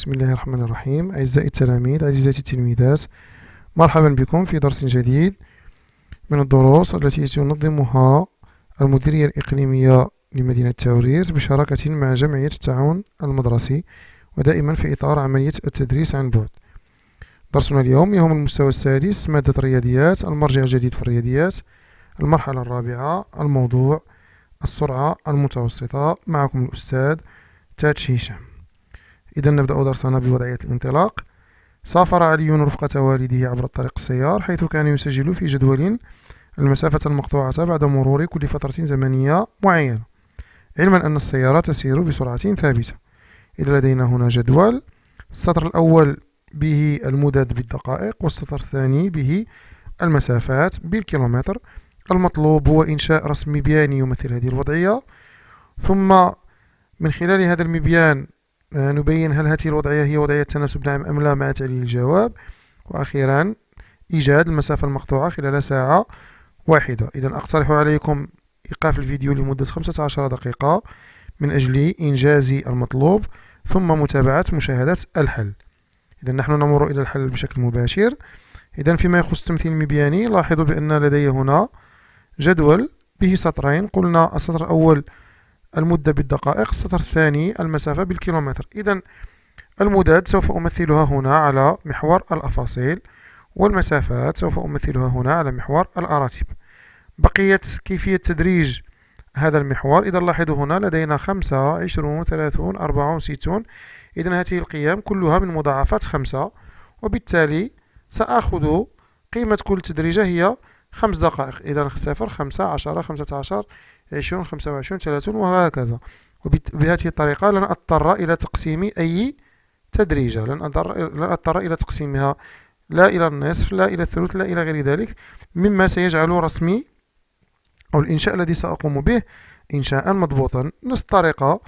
بسم الله الرحمن الرحيم أعزائي التلاميذ عزيزاتي التلميذات مرحبا بكم في درس جديد من الدروس التي تنظمها المديرية الإقليمية لمدينة تورير بشراكة مع جمعية التعاون المدرسي ودائما في إطار عملية التدريس عن بعد درسنا اليوم يهم المستوى السادس مادة الرياضيات المرجع الجديد في الرياضيات المرحلة الرابعة الموضوع السرعة المتوسطة معكم الأستاذ تاج هشام إذا نبدأ درسنا بوضعية الانطلاق سافر علي رفقة والده عبر الطريق السيار حيث كان يسجل في جدول المسافة المقطوعة بعد مرور كل فترة زمنية معينة علما أن السيارة تسير بسرعة ثابتة إذا لدينا هنا جدول السطر الأول به المدد بالدقائق والسطر الثاني به المسافات بالكيلومتر المطلوب هو إنشاء رسم مبياني يمثل هذه الوضعية ثم من خلال هذا المبيان آه، نبين هل هذه الوضعية هي وضعية تناسب نعم أم لا مع تعليل الجواب وأخيرا إيجاد المسافة المقطوعة خلال ساعة واحدة إذا أقترح عليكم إيقاف الفيديو لمدة 15 دقيقة من أجل إنجاز المطلوب ثم متابعة مشاهدة الحل إذا نحن نمر إلى الحل بشكل مباشر إذا فيما يخص التمثيل المبياني لاحظوا بأن لدي هنا جدول به سطرين قلنا السطر الأول المدة بالدقائق السطر الثاني المسافة بالكيلومتر إذا المداد سوف أمثلها هنا على محور الأفاصيل والمسافات سوف أمثلها هنا على محور الأراتب بقيت كيفية تدريج هذا المحور إذا لاحظوا هنا لدينا خمسة عشرون ثلاثون أربعون ستون إذا هذه القيم كلها من مضاعفات خمسة وبالتالي سأخذ قيمة كل تدريجة هي خمس دقائق إذا صفر خمسة عشرة خمسة عشر عشرون خمسة وعشرون ثلاثون وهكذا وبهذه الطريقة لن أضطر إلى تقسيم أي تدريجة لن أضطر, لن أضطر إلى تقسيمها لا إلى النصف لا إلى الثلث لا إلى غير ذلك مما سيجعل رسمي أو الإنشاء الذي سأقوم به إنشاء مضبوطا نفس الطريقة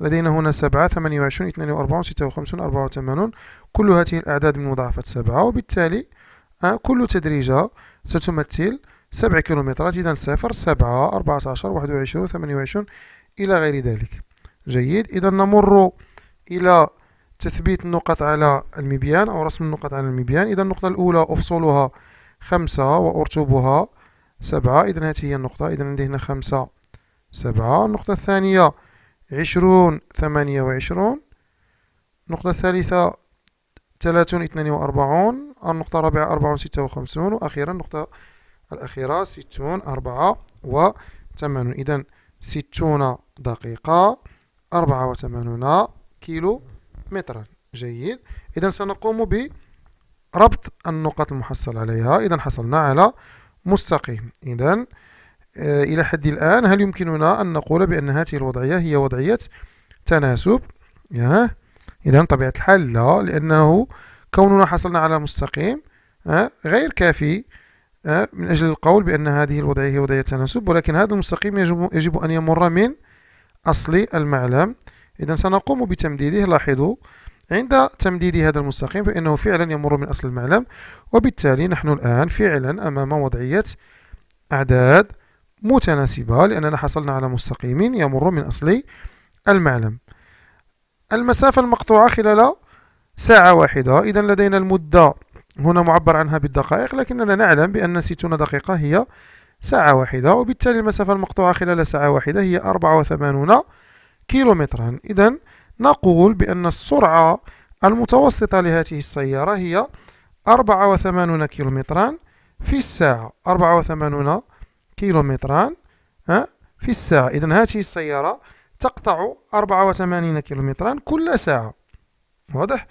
لدينا هنا سبعة ثمانية وعشرون وأربعون ستة وخمسون أربعة وثمانون كل هذه الأعداد من مضاعفة سبعة وبالتالي آه، كل تدريجة ستمثل سبع كيلومترات إذا صفر سبعة 14 21 واحد وعشرون ثمانية وعشرون إلى غير ذلك جيد إذا نمر إلى تثبيت النقط على المبيان أو رسم النقط على المبيان إذا النقطة الأولى أفصلها خمسة وأرتبها سبعة إذا هذه هي النقطة إذا عندي هنا خمسة سبعة النقطة الثانية عشرون ثمانية وعشرون النقطة الثالثة ثلاثون اثنان وأربعون النقطة الرابعة أربعون ستة وخمسون وأخيرا النقطة الأخيرة ستون أربعة وثمانون إذا ستون دقيقة أربعة وثمانون كيلو مترا جيد إذا سنقوم بربط النقط المحصل عليها إذا حصلنا على مستقيم إذا آه، إلى حد الآن هل يمكننا أن نقول بأن هذه الوضعية هي وضعية تناسب إذا طبيعة الحال لا لأنه كوننا حصلنا على مستقيم آه، غير كافي آه، من أجل القول بأن هذه الوضعية هي وضعية تناسب ولكن هذا المستقيم يجب, يجب أن يمر من أصل المعلم إذا سنقوم بتمديده لاحظوا عند تمديد هذا المستقيم فإنه فعلا يمر من أصل المعلم وبالتالي نحن الآن فعلا أمام وضعية أعداد متناسبة لأننا حصلنا على مستقيم يمر من أصل المعلم المسافة المقطوعة خلال ساعة واحدة إذا لدينا المدة هنا معبر عنها بالدقائق لكننا نعلم بأن 60 دقيقة هي ساعة واحدة وبالتالي المسافة المقطوعة خلال ساعة واحدة هي 84 كيلومترا إذا نقول بأن السرعة المتوسطة لهذه السيارة هي 84 كيلومترا في الساعة 84 كيلومترا آه، في الساعة إذا هذه السيارة تقطع 84 كيلومترا كل ساعة واضح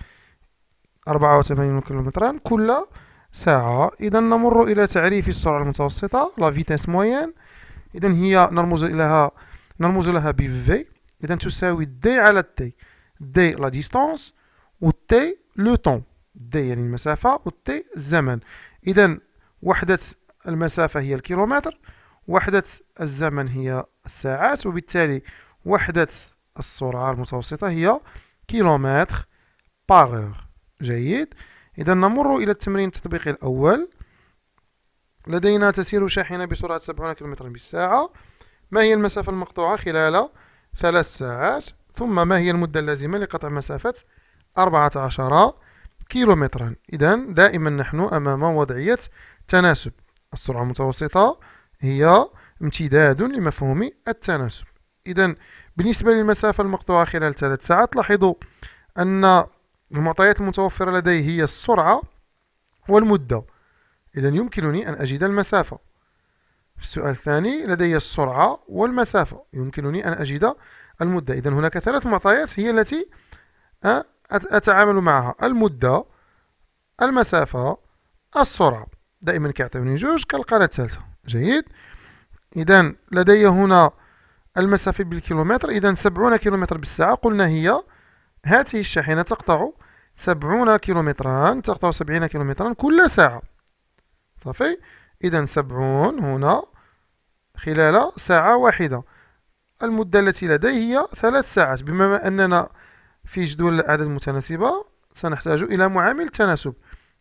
84 كيلومترا كل ساعة إذا نمر إلى تعريف السرعة المتوسطة لا فيتاس موين إذا هي نرمز لها نرمز لها ب في إذا تساوي دي على تي دي لا ديستونس و تي لو طون دي يعني المسافة و تي الزمن إذا وحدة المسافة هي الكيلومتر وحدة الزمن هي الساعات وبالتالي وحدة السرعة المتوسطة هي كيلومتر باغور جيد إذا نمر إلى التمرين التطبيقي الأول لدينا تسير شاحنة بسرعة 70 كم بالساعة ما هي المسافة المقطوعة خلال ثلاث ساعات ثم ما هي المدة اللازمة لقطع مسافة 14 كيلومترا إذا دائما نحن أمام وضعية تناسب السرعة المتوسطة هي امتداد لمفهوم التناسب إذا بالنسبة للمسافة المقطوعة خلال ثلاث ساعات لاحظوا أن المعطيات المتوفرة لدي هي السرعة والمدة إذا يمكنني أن أجد المسافة في السؤال الثاني لدي السرعة والمسافة يمكنني أن أجد المدة إذا هناك ثلاث معطيات هي التي أتعامل معها المدة المسافة السرعة دائما كيعطيوني جوج كنلقى الثالثة جيد إذا لدي هنا المسافة بالكيلومتر إذا 70 كيلومتر بالساعة قلنا هي هذه الشاحنة تقطع 70 كيلومترا تقطع 70 كيلومترا كل ساعة صافي إذا 70 هنا خلال ساعة واحدة المدة التي لدي هي ثلاث ساعات بما أننا في جدول الأعداد المتناسبة سنحتاج إلى معامل تناسب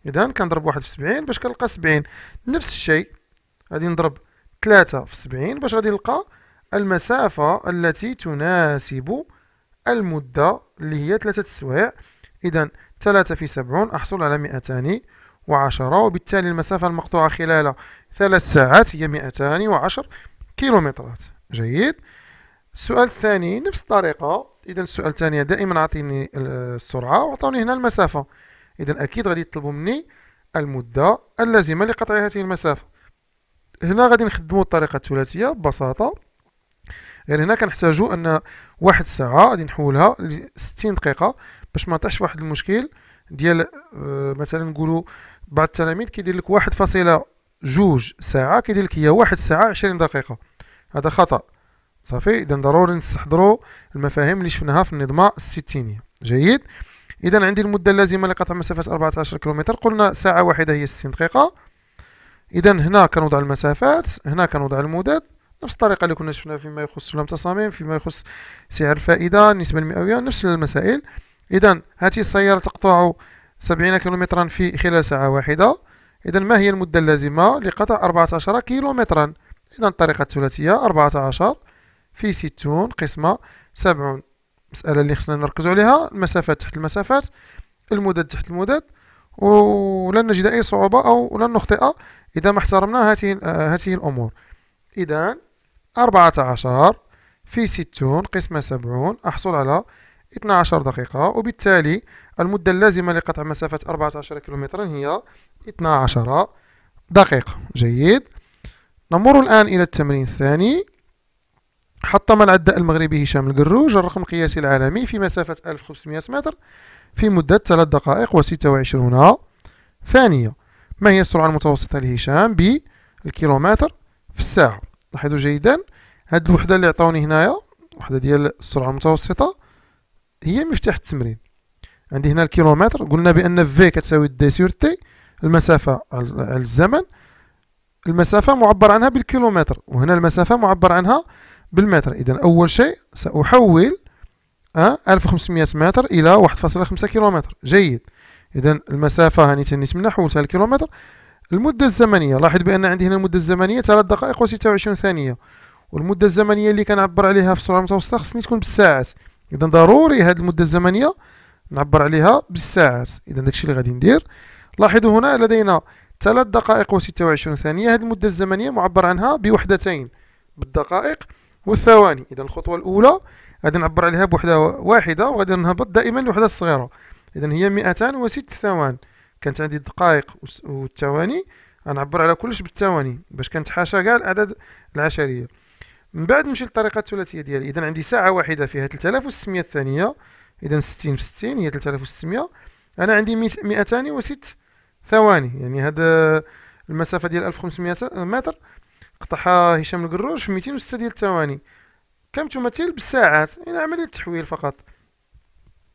إذا كنضرب واحد في سبعين باش كنلقى سبعين نفس الشيء غادي نضرب ثلاثة في سبعين باش غادي نلقى المسافة التي تناسب المدة اللي هي ثلاثة السوايع إذا ثلاثة في سبعون أحصل على مئتان وعشرة وبالتالي المسافة المقطوعة خلال ثلاث ساعات هي مئتان وعشر كيلومترات جيد السؤال الثاني نفس الطريقة إذا السؤال الثاني دائما عطيني السرعة وعطوني هنا المسافة إذا أكيد غادي يطلبوا مني المدة اللازمة لقطع هذه المسافة هنا غادي نخدموا الطريقة الثلاثية ببساطة غير يعني هنا كنحتاجو ان واحد الساعه غادي نحولها ل 60 دقيقه باش ما طيحش واحد المشكل ديال آه، مثلا نقولوا بعض التلاميذ كيدير لك واحد فاصله جوج ساعه كيدير لك هي واحد ساعه 20 دقيقه هذا خطا صافي اذا ضروري نستحضروا المفاهيم اللي شفناها في النظمه الستينيه جيد اذا عندي المده اللازمه لقطع مسافه 14 كيلومتر قلنا ساعه واحده هي 60 دقيقه اذا هنا كنوضع المسافات هنا كنوضع المدد نفس الطريقة اللي كنا شفنا فيما يخص سلم تصاميم فيما يخص سعر الفائدة النسبة المئوية نفس المسائل إذا هذه السيارة تقطع 70 كيلومترا في خلال ساعة واحدة إذا ما هي المدة اللازمة لقطع 14 كيلومترا إذا الطريقة الثلاثية 14 في 60 قسمة 70 المسألة اللي خصنا نركز عليها المسافات تحت المسافات المدد تحت المدد ولن نجد أي صعوبة أو لن نخطئ إذا ما احترمنا هذه آه، هذه الأمور إذا أربعة عشر في ستون قسمة سبعون أحصل على اثنا عشر دقيقة وبالتالي المدة اللازمة لقطع مسافة أربعة عشر كيلومترا هي اثنا عشر دقيقة جيد نمر الآن إلى التمرين الثاني حطم العداء المغربي هشام القروج الرقم القياسي العالمي في مسافة 1500 متر في مدة 3 دقائق و26 ثانية ما هي السرعة المتوسطة لهشام بالكيلومتر في الساعة لاحظوا جيدا هاد الوحده اللي عطاوني هنايا وحده ديال السرعه المتوسطه هي مفتاح التمرين عندي هنا الكيلومتر قلنا بان في كتساوي دي سور تي المسافه على الزمن المسافه معبر عنها بالكيلومتر وهنا المسافه معبر عنها بالمتر اذا اول شيء ساحول أه 1500 متر الى 1.5 كيلومتر جيد اذا المسافه هاني تنيت منها حولتها الكيلومتر المدة الزمنية لاحظ بأن عندي هنا المدة الزمنية ثلاث دقائق وعشرون ثانية والمدة الزمنية اللي كنعبر عليها في السرعة المتوسطة خصني تكون بالساعات إذا ضروري هاد المدة الزمنية نعبر عليها بالساعات إذا داكشي اللي غادي ندير لاحظوا هنا لدينا ثلاث دقائق وعشرون ثانية هاد المدة الزمنية معبر عنها بوحدتين بالدقائق والثواني إذا الخطوة الأولى غادي نعبر عليها بوحدة واحدة وغادي نهبط دائما للوحدة الصغيرة إذا هي 206 ثوان كانت عندي الدقائق والثواني غنعبر على كلش بالثواني باش كنتحاشى كاع الاعداد العشريه من بعد نمشي للطريقه الثلاثيه ديالي اذا عندي ساعه واحده فيها 3600 ثانيه اذا 60 في 60 هي 3600 انا عندي 206 ثواني يعني هذا المسافه ديال 1500 متر قطعها هشام القروش في 206 ديال الثواني كم تمثل بالساعات يعني عمليه التحويل فقط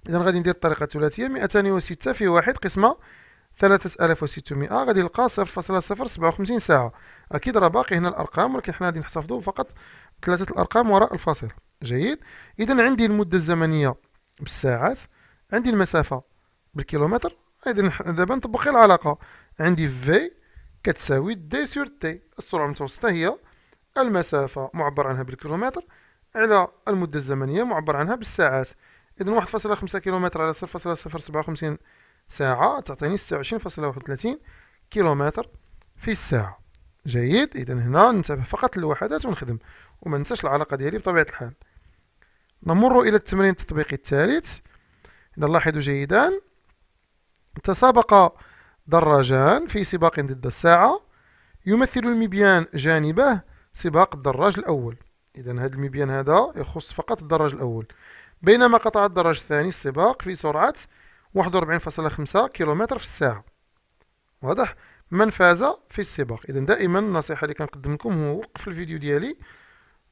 اذا غادي ندير الطريقه الثلاثيه 206 في 1 قسمه 3600 آه، غادي يلقى 0.057 ساعة أكيد راه باقي هنا الأرقام ولكن حنا غادي نحتفظوا فقط ثلاثة الأرقام وراء الفاصل جيد إذا عندي المدة الزمنية بالساعات عندي المسافة بالكيلومتر إذا دابا نطبق العلاقة عندي في كتساوي دي سور تي السرعة المتوسطة هي المسافة معبر عنها بالكيلومتر على المدة الزمنية معبر عنها بالساعات إذا 1.5 كيلومتر على 0.057 ساعة تعطيني 26.31 كيلومتر في الساعة جيد إذا هنا ننتبه فقط للوحدات ونخدم وما ننساش العلاقة ديالي بطبيعة الحال نمر إلى التمرين التطبيقي الثالث إذا لاحظوا جيدا تسابق دراجان في سباق ضد الساعة يمثل المبيان جانبه سباق الدراج الأول إذا هذا المبيان هذا يخص فقط الدراج الأول بينما قطع الدراج الثاني السباق في سرعة 41.5 كيلومتر في الساعة واضح من فاز في السباق اذا دائما النصيحة اللي كنقدم لكم هو وقف الفيديو ديالي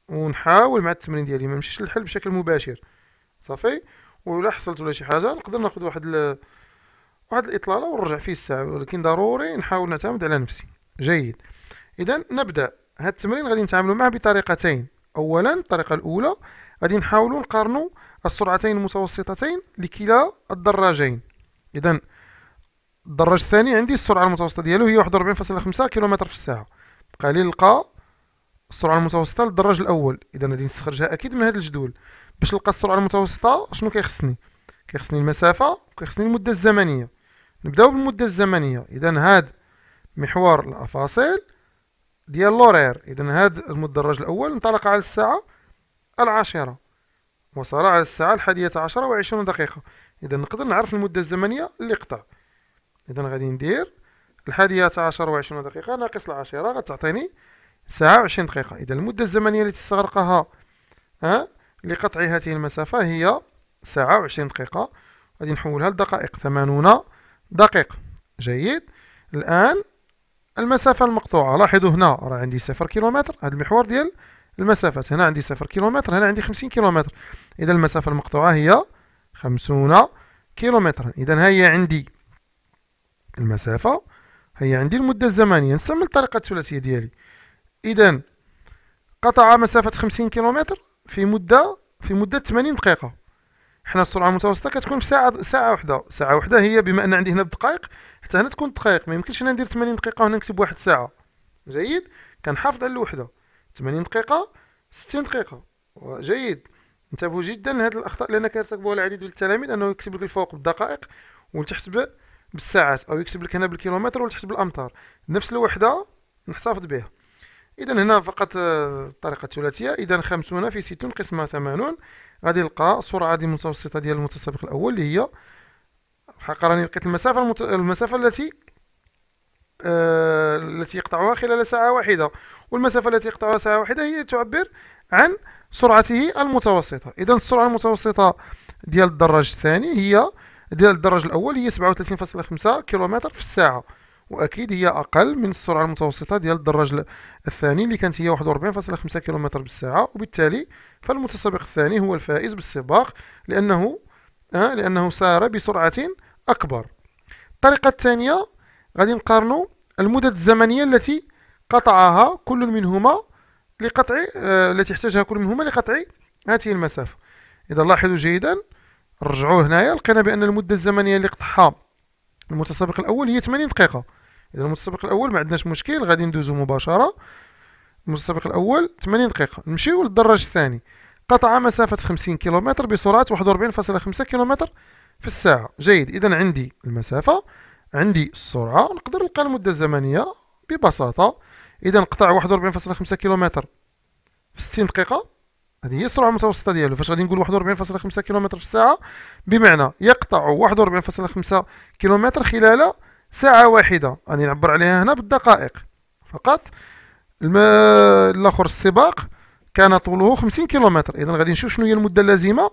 ونحاول مع التمرين ديالي ما نمشيش للحل بشكل مباشر صافي ولا حصلت ولا شي حاجة نقدر ناخذ واحد ال... واحد الاطلالة ونرجع فيه الساعة ولكن ضروري نحاول نعتمد على نفسي جيد اذا نبدا هاد التمرين غادي نتعاملوا معه بطريقتين اولا الطريقة الاولى غادي نحاولوا نقارنوا السرعتين المتوسطتين لكلا الدراجين إذا الدراج الثاني عندي السرعة المتوسطة ديالو هي 41.5 كيلومتر في الساعة بقى لي نلقى السرعة المتوسطة للدراج الأول إذا غادي نستخرجها أكيد من هذا الجدول باش نلقى السرعة المتوسطة شنو كيخصني كيخصني المسافة وكيخصني المدة الزمنية نبداو بالمدة الزمنية إذا هاد محور الأفاصيل ديال لورير إذا هاد المدرج الأول انطلق على الساعة العاشرة وصل على الساعة الحادية عشرة وعشرون دقيقة إذا نقدر نعرف المدة الزمنية اللي قطع إذا غادي ندير الحادية عشر وعشرون دقيقة ناقص العشرة غتعطيني ساعة وعشرين دقيقة إذا المدة الزمنية اللي تستغرقها أه؟ لقطع هذه المسافة هي ساعة وعشرين دقيقة غادي نحولها لدقائق ثمانون دقيقة جيد الآن المسافة المقطوعة لاحظوا هنا راه عندي صفر كيلومتر هذا المحور ديال المسافات هنا عندي صفر كيلومتر هنا عندي خمسين كيلومتر إذا المسافة المقطوعة هي خمسون كيلومترا إذا هي عندي المسافة هي عندي المدة الزمنية نستعمل الطريقة الثلاثية ديالي إذا قطع مسافة خمسين كيلومتر في مدة في مدة ثمانين دقيقة حنا السرعة المتوسطة كتكون في ساعة ساعة وحدة ساعة وحدة هي بما أن عندي هنا بدقائق حتى هنا تكون دقائق ما يمكنش أنا ندير ثمانين دقيقة وهنا نكتب واحد ساعة جيد كنحافظ على الوحدة 80 دقيقه 60 دقيقه جيد انتبهوا جدا لهذه الاخطاء لان كيرتكبوها العديد من التلاميذ انه يكتب لك الفوق بالدقائق ولتحت بالساعات او يكتب لك هنا بالكيلومتر ولتحت بالامتار نفس الوحده نحتفظ بها اذا هنا فقط آه، الطريقه الثلاثيه اذا 50 في 60 قسمه 80 غادي نلقى السرعه دي المتوسطه ديال المتسابق الاول اللي هي حقا راني لقيت المسافه المت... المسافه التي آه، التي يقطعها خلال ساعة واحدة والمسافة التي يقطعها ساعة واحدة هي تعبر عن سرعته المتوسطة إذا السرعة المتوسطة ديال الدراج الثاني هي ديال الدراج الأول هي 37.5 كيلومتر في الساعة وأكيد هي أقل من السرعة المتوسطة ديال الدراج الثاني اللي كانت هي 41.5 كيلومتر بالساعة وبالتالي فالمتسابق الثاني هو الفائز بالسباق لأنه آه لأنه سار بسرعة أكبر الطريقة الثانية غادي نقارنوا المدد الزمنيه التي قطعها كل منهما لقطع آه، التي احتاجها كل منهما لقطع هذه المسافه اذا لاحظوا جيدا رجعوا هنايا لقينا بان المده الزمنيه اللي قطعها المتسابق الاول هي 80 دقيقه اذا المتسابق الاول ما عندناش مشكل غادي ندوزو مباشره المتسابق الاول 80 دقيقه نمشيو للدراج الثاني قطع مسافه 50 كيلومتر بسرعه 41.5 كيلومتر في الساعه جيد اذا عندي المسافه عندي السرعة نقدر نلقى المدة الزمنية ببساطة إذا قطع 41.5 كيلومتر في 60 دقيقة هذه هي السرعة المتوسطة ديالو فاش غادي نقول 41.5 كيلومتر في الساعة بمعنى يقطع 41.5 كيلومتر خلال ساعة واحدة غادي نعبر عليها هنا بالدقائق فقط الم... الآخر السباق كان طوله 50 كيلومتر إذا غادي نشوف شنو هي المدة اللازمة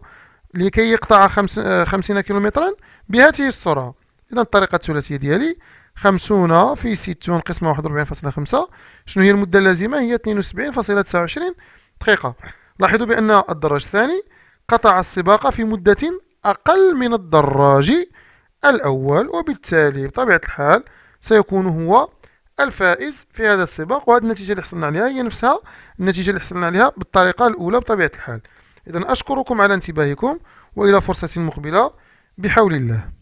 لكي يقطع 50 كيلومترا بهذه السرعة إذا الطريقة الثلاثية ديالي خمسون في ستون قسمة واحد وربعين فاصلة خمسة شنو هي المدة اللازمة هي اثنين وسبعين فاصلة تسعة وعشرين دقيقة لاحظوا بأن الدراج الثاني قطع السباق في مدة أقل من الدراج الأول وبالتالي بطبيعة الحال سيكون هو الفائز في هذا السباق وهذه النتيجة اللي حصلنا عليها هي نفسها النتيجة اللي حصلنا عليها بالطريقة الأولى بطبيعة الحال إذا أشكركم على انتباهكم وإلى فرصة مقبلة بحول الله